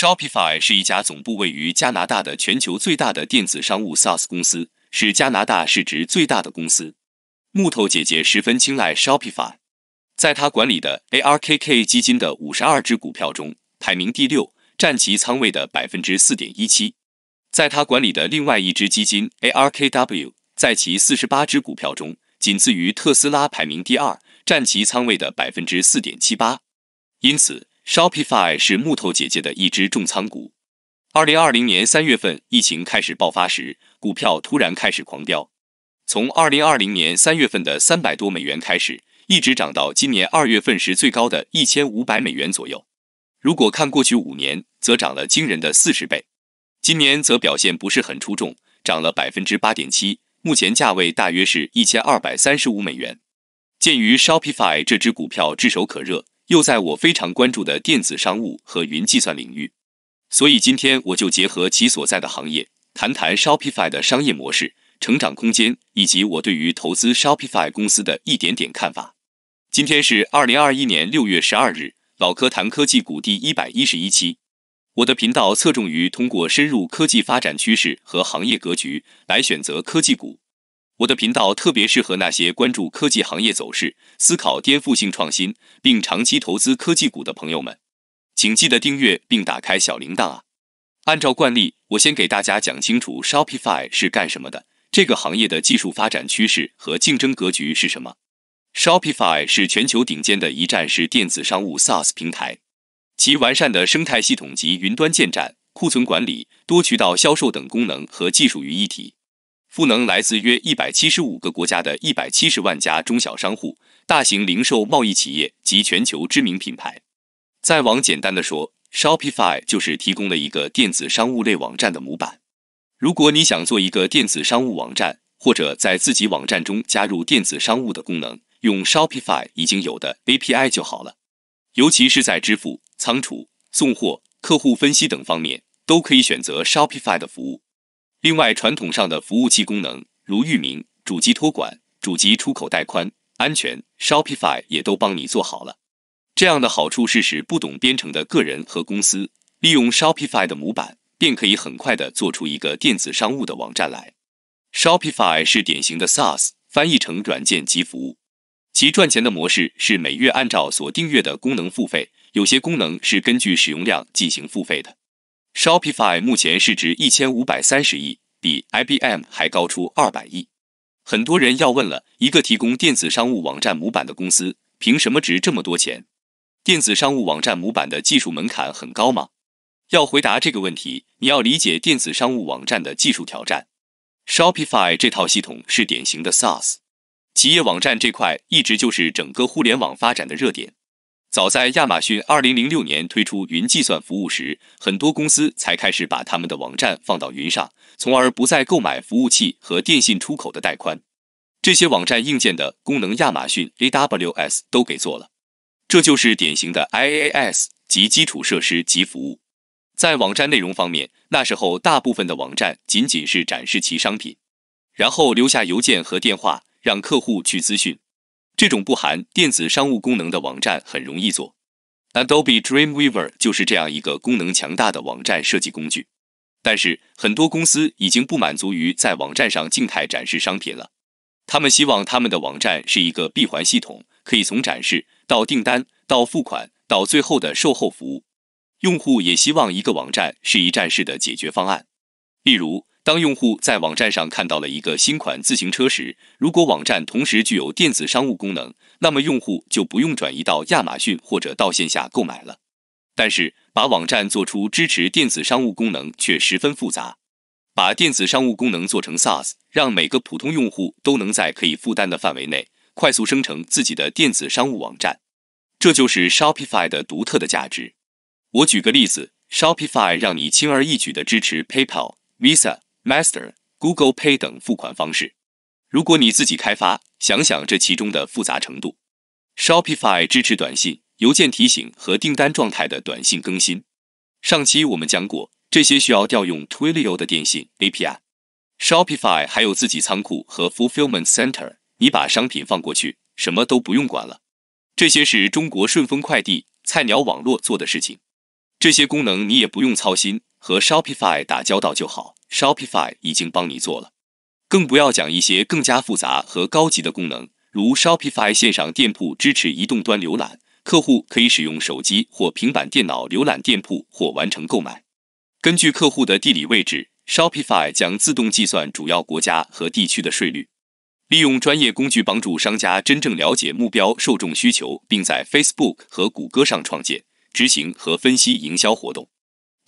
Shopify 是一家总部位于加拿大的全球最大的电子商务 SaaS 公司，是加拿大市值最大的公司。木头姐姐十分青睐 Shopify，在她管理的 ARKK 基金的五十二只股票中排名第六，占其仓位的百分之四点一七。在她管理的另外一只基金 ARKW，在其四十八只股票中仅次于特斯拉，排名第二，占其仓位的百分之四点七八。因此。Shopify 是木头姐姐的一只重仓股。二零二零年三月份疫情开始爆发时，股票突然开始狂飙，从二零二零年三月份的三百多美元开始，一直涨到今年二月份时最高的一千五百美元左右。如果看过去五年，则涨了惊人的四十倍。今年则表现不是很出众，涨了百分之八点七，目前价位大约是一千二百三十五美元。鉴于 Shopify 这只股票炙手可热。又在我非常关注的电子商务和云计算领域，所以今天我就结合其所在的行业，谈谈 Shopify 的商业模式、成长空间以及我对于投资 Shopify 公司的一点点看法。今天是二零二一年六月十二日，老科谈科技股第一百一十一期。我的频道侧重于通过深入科技发展趋势和行业格局来选择科技股。我的频道特别适合那些关注科技行业走势、思考颠覆性创新，并长期投资科技股的朋友们，请记得订阅并打开小铃铛啊！按照惯例，我先给大家讲清楚 Shopify 是干什么的，这个行业的技术发展趋势和竞争格局是什么。Shopify 是全球顶尖的一站式电子商务 SaaS 平台，其完善的生态系统及云端建站、库存管理、多渠道销售等功能和技术于一体。不能来自约一百七十五个国家的一百七十万家中小商户、大型零售贸易企业及全球知名品牌。再往简单的说，Shopify 就是提供了一个电子商务类网站的模板。如果你想做一个电子商务网站，或者在自己网站中加入电子商务的功能，用 Shopify 已经有的 API 就好了。尤其是在支付、仓储、送货、客户分析等方面，都可以选择 Shopify 的服务。另外，传统上的服务器功能，如域名、主机托管、主机出口带宽、安全，Shopify 也都帮你做好了。这样的好处是使不懂编程的个人和公司利用 Shopify 的模板，便可以很快的做出一个电子商务的网站来。Shopify 是典型的 SaaS，翻译成软件即服务。其赚钱的模式是每月按照所订阅的功能付费，有些功能是根据使用量进行付费的。Shopify 目前市值一千五百三十亿，比 IBM 还高出二百亿。很多人要问了，一个提供电子商务网站模板的公司，凭什么值这么多钱？电子商务网站模板的技术门槛很高吗？要回答这个问题，你要理解电子商务网站的技术挑战。Shopify 这套系统是典型的 SaaS。企业网站这块一直就是整个互联网发展的热点。早在亚马逊2006年推出云计算服务时，很多公司才开始把他们的网站放到云上，从而不再购买服务器和电信出口的带宽。这些网站硬件的功能，亚马逊 AWS 都给做了。这就是典型的 IaaS 及基础设施及服务。在网站内容方面，那时候大部分的网站仅仅是展示其商品，然后留下邮件和电话，让客户去咨询。这种不含电子商务功能的网站很容易做，Adobe Dreamweaver 就是这样一个功能强大的网站设计工具。但是，很多公司已经不满足于在网站上静态展示商品了，他们希望他们的网站是一个闭环系统，可以从展示到订单到付款到最后的售后服务。用户也希望一个网站是一站式的解决方案，例如。当用户在网站上看到了一个新款自行车时，如果网站同时具有电子商务功能，那么用户就不用转移到亚马逊或者到线下购买了。但是，把网站做出支持电子商务功能却十分复杂。把电子商务功能做成 SaaS，让每个普通用户都能在可以负担的范围内快速生成自己的电子商务网站，这就是 Shopify 的独特的价值。我举个例子，Shopify 让你轻而易举地支持 PayPal、Visa。Master、Google Pay 等付款方式。如果你自己开发，想想这其中的复杂程度。Shopify 支持短信、邮件提醒和订单状态的短信更新。上期我们讲过，这些需要调用 Twilio 的电信 API。Shopify 还有自己仓库和 fulfillment center，你把商品放过去，什么都不用管了。这些是中国顺丰快递、菜鸟网络做的事情，这些功能你也不用操心。和 Shopify 打交道就好，Shopify 已经帮你做了。更不要讲一些更加复杂和高级的功能，如 Shopify 线上店铺支持移动端浏览，客户可以使用手机或平板电脑浏览店铺或完成购买。根据客户的地理位置，Shopify 将自动计算主要国家和地区的税率。利用专业工具帮助商家真正了解目标受众需求，并在 Facebook 和谷歌上创建、执行和分析营销活动。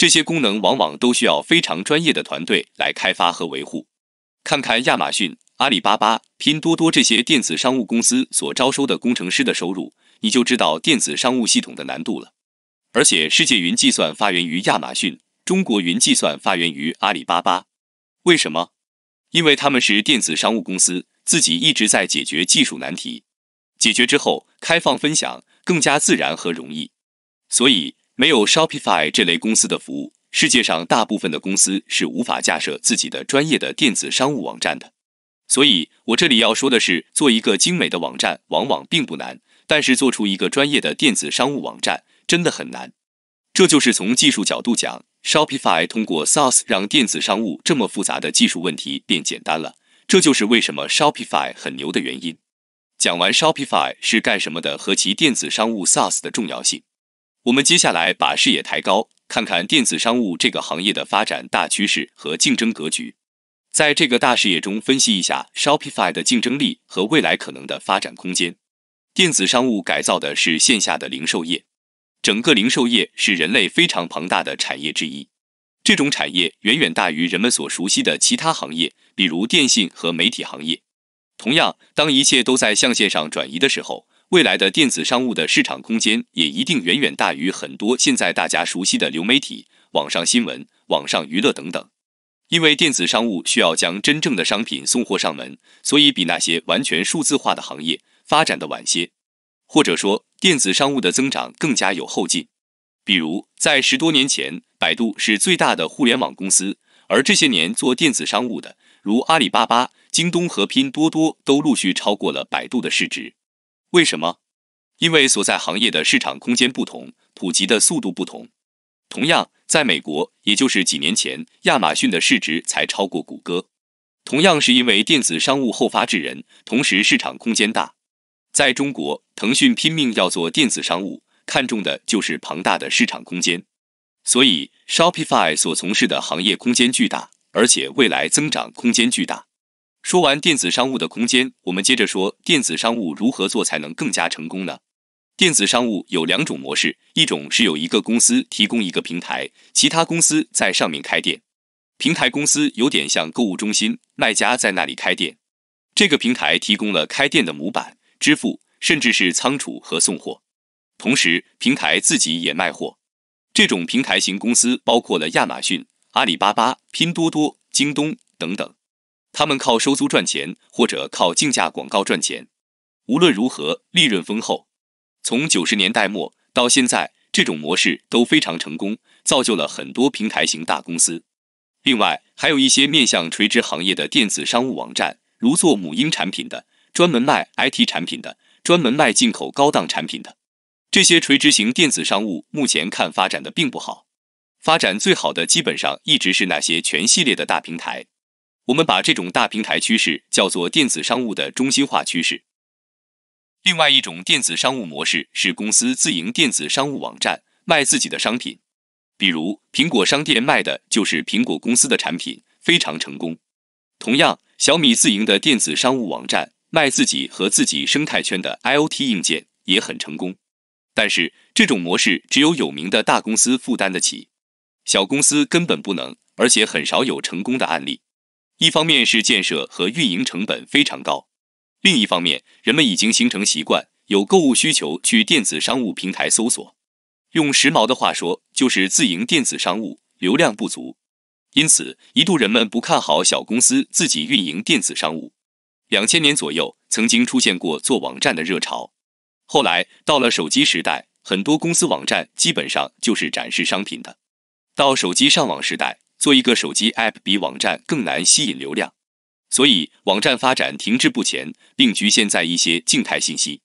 这些功能往往都需要非常专业的团队来开发和维护。看看亚马逊、阿里巴巴、拼多多这些电子商务公司所招收的工程师的收入，你就知道电子商务系统的难度了。而且，世界云计算发源于亚马逊，中国云计算发源于阿里巴巴。为什么？因为他们是电子商务公司，自己一直在解决技术难题，解决之后开放分享更加自然和容易。所以。没有 Shopify 这类公司的服务，世界上大部分的公司是无法架设自己的专业的电子商务网站的。所以，我这里要说的是，做一个精美的网站往往并不难，但是做出一个专业的电子商务网站真的很难。这就是从技术角度讲，Shopify 通过 SaaS 让电子商务这么复杂的技术问题变简单了。这就是为什么 Shopify 很牛的原因。讲完 Shopify 是干什么的和其电子商务 SaaS 的重要性。我们接下来把视野抬高，看看电子商务这个行业的发展大趋势和竞争格局。在这个大事业中，分析一下 Shopify 的竞争力和未来可能的发展空间。电子商务改造的是线下的零售业，整个零售业是人类非常庞大的产业之一。这种产业远远大于人们所熟悉的其他行业，比如电信和媒体行业。同样，当一切都在象限上转移的时候。未来的电子商务的市场空间也一定远远大于很多现在大家熟悉的流媒体、网上新闻、网上娱乐等等。因为电子商务需要将真正的商品送货上门，所以比那些完全数字化的行业发展的晚些，或者说电子商务的增长更加有后劲。比如在十多年前，百度是最大的互联网公司，而这些年做电子商务的，如阿里巴巴、京东和拼多多，都陆续超过了百度的市值。为什么？因为所在行业的市场空间不同，普及的速度不同。同样，在美国，也就是几年前，亚马逊的市值才超过谷歌。同样是因为电子商务后发制人，同时市场空间大。在中国，腾讯拼命要做电子商务，看重的就是庞大的市场空间。所以，Shopify 所从事的行业空间巨大，而且未来增长空间巨大。说完电子商务的空间，我们接着说电子商务如何做才能更加成功呢？电子商务有两种模式，一种是有一个公司提供一个平台，其他公司在上面开店。平台公司有点像购物中心，卖家在那里开店，这个平台提供了开店的模板、支付，甚至是仓储和送货。同时，平台自己也卖货。这种平台型公司包括了亚马逊、阿里巴巴、拼多多、京东等等。他们靠收租赚钱，或者靠竞价广告赚钱，无论如何利润丰厚。从九十年代末到现在，这种模式都非常成功，造就了很多平台型大公司。另外，还有一些面向垂直行业的电子商务网站，如做母婴产品的、专门卖 IT 产品的、专门卖进口高档产品的。这些垂直型电子商务目前看发展的并不好，发展最好的基本上一直是那些全系列的大平台。我们把这种大平台趋势叫做电子商务的中心化趋势。另外一种电子商务模式是公司自营电子商务网站卖自己的商品，比如苹果商店卖的就是苹果公司的产品，非常成功。同样，小米自营的电子商务网站卖自己和自己生态圈的 IOT 硬件也很成功。但是这种模式只有有名的大公司负担得起，小公司根本不能，而且很少有成功的案例。一方面是建设和运营成本非常高，另一方面，人们已经形成习惯，有购物需求去电子商务平台搜索。用时髦的话说，就是自营电子商务流量不足。因此，一度人们不看好小公司自己运营电子商务。两千年左右曾经出现过做网站的热潮，后来到了手机时代，很多公司网站基本上就是展示商品的。到手机上网时代。做一个手机 app 比网站更难吸引流量，所以网站发展停滞不前，并局限在一些静态信息。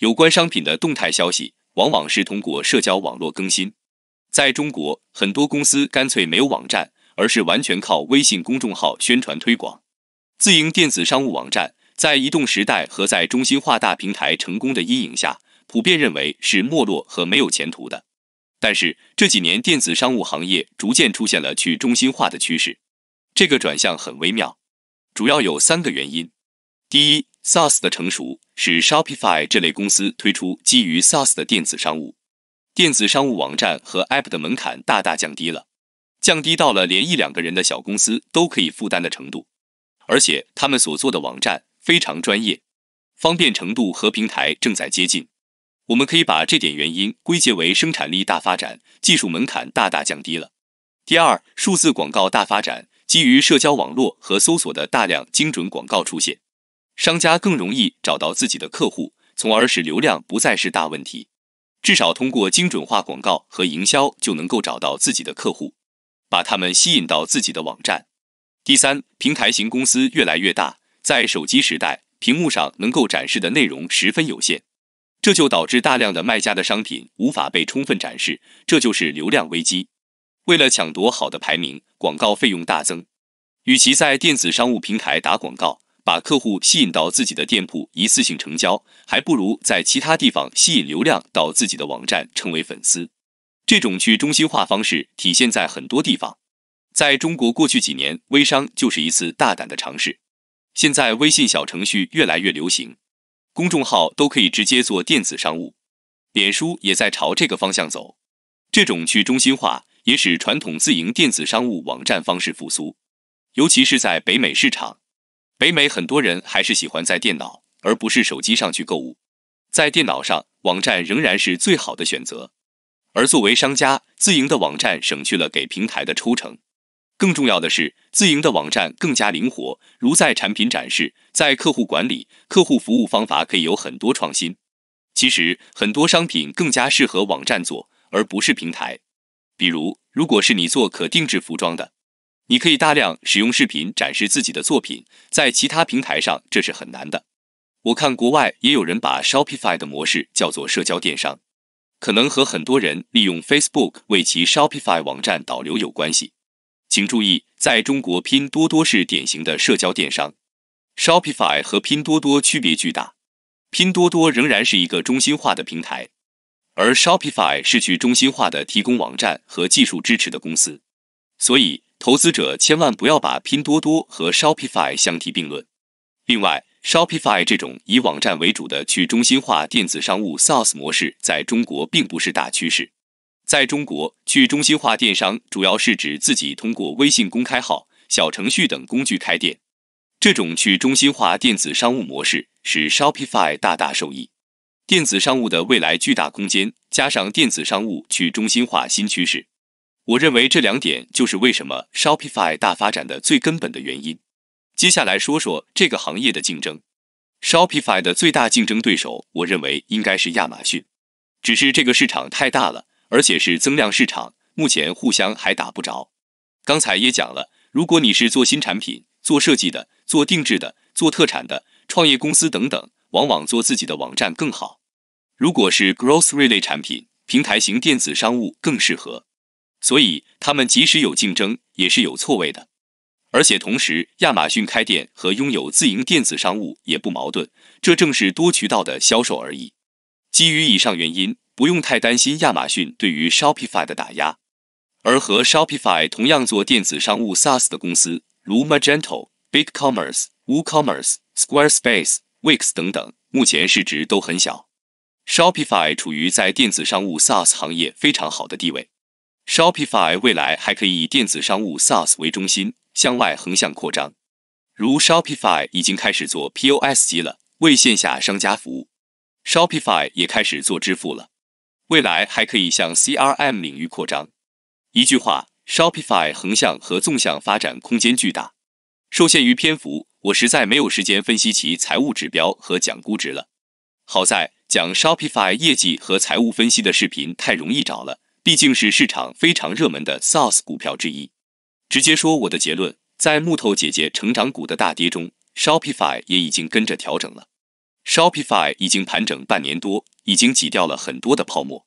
有关商品的动态消息，往往是通过社交网络更新。在中国，很多公司干脆没有网站，而是完全靠微信公众号宣传推广。自营电子商务网站在移动时代和在中心化大平台成功的阴影下，普遍认为是没落和没有前途的。但是这几年电子商务行业逐渐出现了去中心化的趋势，这个转向很微妙，主要有三个原因：第一，SaaS 的成熟使 Shopify 这类公司推出基于 SaaS 的电子商务、电子商务网站和 App 的门槛大大降低了，降低到了连一两个人的小公司都可以负担的程度，而且他们所做的网站非常专业，方便程度和平台正在接近。我们可以把这点原因归结为生产力大发展，技术门槛大大降低了。第二，数字广告大发展，基于社交网络和搜索的大量精准广告出现，商家更容易找到自己的客户，从而使流量不再是大问题。至少通过精准化广告和营销就能够找到自己的客户，把他们吸引到自己的网站。第三，平台型公司越来越大，在手机时代，屏幕上能够展示的内容十分有限。这就导致大量的卖家的商品无法被充分展示，这就是流量危机。为了抢夺好的排名，广告费用大增。与其在电子商务平台打广告，把客户吸引到自己的店铺一次性成交，还不如在其他地方吸引流量到自己的网站成为粉丝。这种去中心化方式体现在很多地方。在中国过去几年，微商就是一次大胆的尝试。现在微信小程序越来越流行。公众号都可以直接做电子商务，脸书也在朝这个方向走。这种去中心化也使传统自营电子商务网站方式复苏，尤其是在北美市场。北美很多人还是喜欢在电脑而不是手机上去购物，在电脑上网站仍然是最好的选择。而作为商家，自营的网站省去了给平台的抽成。更重要的是，自营的网站更加灵活，如在产品展示、在客户管理、客户服务方法可以有很多创新。其实很多商品更加适合网站做，而不是平台。比如，如果是你做可定制服装的，你可以大量使用视频展示自己的作品，在其他平台上这是很难的。我看国外也有人把 Shopify 的模式叫做社交电商，可能和很多人利用 Facebook 为其 Shopify 网站导流有关系。请注意，在中国，拼多多是典型的社交电商，Shopify 和拼多多区别巨大。拼多多仍然是一个中心化的平台，而 Shopify 是去中心化的提供网站和技术支持的公司。所以，投资者千万不要把拼多多和 Shopify 相提并论。另外，Shopify 这种以网站为主的去中心化电子商务 SaaS 模式，在中国并不是大趋势。在中国，去中心化电商主要是指自己通过微信公开号、小程序等工具开店。这种去中心化电子商务模式使 Shopify 大大受益。电子商务的未来巨大空间，加上电子商务去中心化新趋势，我认为这两点就是为什么 Shopify 大发展的最根本的原因。接下来说说这个行业的竞争。Shopify 的最大竞争对手，我认为应该是亚马逊，只是这个市场太大了。而且是增量市场，目前互相还打不着。刚才也讲了，如果你是做新产品、做设计的、做定制的、做特产的、创业公司等等，往往做自己的网站更好。如果是 g r o c e r y 类产品，平台型电子商务更适合。所以他们即使有竞争，也是有错位的。而且同时，亚马逊开店和拥有自营电子商务也不矛盾，这正是多渠道的销售而已。基于以上原因。不用太担心亚马逊对于 Shopify 的打压，而和 Shopify 同样做电子商务 SaaS 的公司，如 Magento、Big Commerce、WooCommerce、Squarespace、Wix 等等，目前市值都很小。Shopify 处于在电子商务 SaaS 行业非常好的地位。Shopify 未来还可以以电子商务 SaaS 为中心向外横向扩张，如 Shopify 已经开始做 POS 机了，为线下商家服务。Shopify 也开始做支付了。未来还可以向 CRM 领域扩张。一句话，Shopify 横向和纵向发展空间巨大。受限于篇幅，我实在没有时间分析其财务指标和讲估值了。好在讲 Shopify 业绩和财务分析的视频太容易找了，毕竟是市场非常热门的 SaaS 股票之一。直接说我的结论，在木头姐姐成长股的大跌中，Shopify 也已经跟着调整了。Shopify 已经盘整半年多。已经挤掉了很多的泡沫。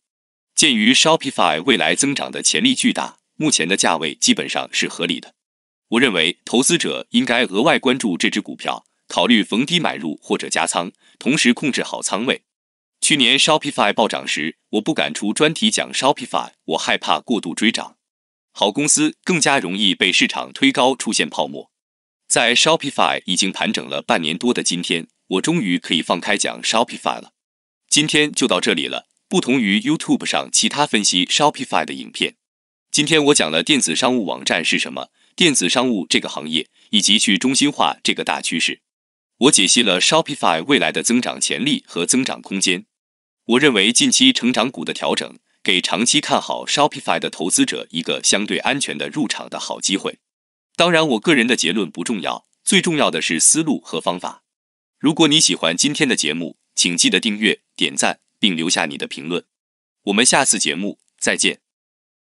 鉴于 Shopify 未来增长的潜力巨大，目前的价位基本上是合理的。我认为投资者应该额外关注这只股票，考虑逢低买入或者加仓，同时控制好仓位。去年 Shopify 暴涨时，我不敢出专题讲 Shopify，我害怕过度追涨。好公司更加容易被市场推高，出现泡沫。在 Shopify 已经盘整了半年多的今天，我终于可以放开讲 Shopify 了。今天就到这里了。不同于 YouTube 上其他分析 Shopify 的影片，今天我讲了电子商务网站是什么，电子商务这个行业以及去中心化这个大趋势。我解析了 Shopify 未来的增长潜力和增长空间。我认为近期成长股的调整，给长期看好 Shopify 的投资者一个相对安全的入场的好机会。当然，我个人的结论不重要，最重要的是思路和方法。如果你喜欢今天的节目，请记得订阅、点赞，并留下你的评论。我们下次节目再见。